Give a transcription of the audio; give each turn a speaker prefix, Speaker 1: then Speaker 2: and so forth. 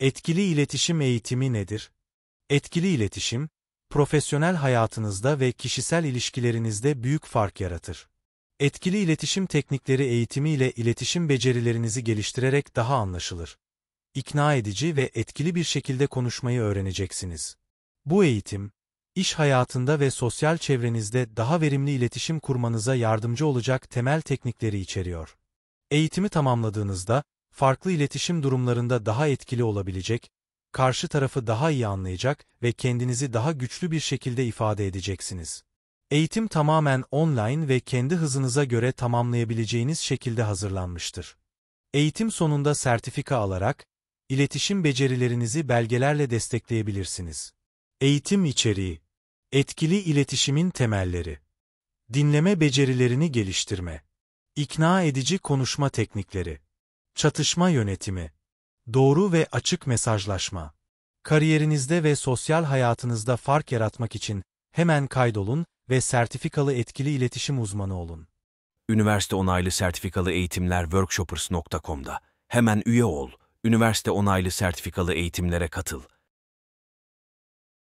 Speaker 1: Etkili iletişim eğitimi nedir? Etkili iletişim, profesyonel hayatınızda ve kişisel ilişkilerinizde büyük fark yaratır. Etkili iletişim teknikleri eğitimiyle iletişim becerilerinizi geliştirerek daha anlaşılır. İkna edici ve etkili bir şekilde konuşmayı öğreneceksiniz. Bu eğitim, iş hayatında ve sosyal çevrenizde daha verimli iletişim kurmanıza yardımcı olacak temel teknikleri içeriyor. Eğitimi tamamladığınızda, farklı iletişim durumlarında daha etkili olabilecek, karşı tarafı daha iyi anlayacak ve kendinizi daha güçlü bir şekilde ifade edeceksiniz. Eğitim tamamen online ve kendi hızınıza göre tamamlayabileceğiniz şekilde hazırlanmıştır. Eğitim sonunda sertifika alarak, iletişim becerilerinizi belgelerle destekleyebilirsiniz. Eğitim içeriği Etkili iletişimin temelleri Dinleme becerilerini geliştirme İkna edici konuşma teknikleri Çatışma yönetimi. Doğru ve açık mesajlaşma. Kariyerinizde ve sosyal hayatınızda fark yaratmak için hemen kaydolun ve sertifikalı etkili iletişim uzmanı olun.
Speaker 2: Üniversite onaylı sertifikalı eğitimler workshoppers.com'da. Hemen üye ol. Üniversite onaylı sertifikalı eğitimlere katıl.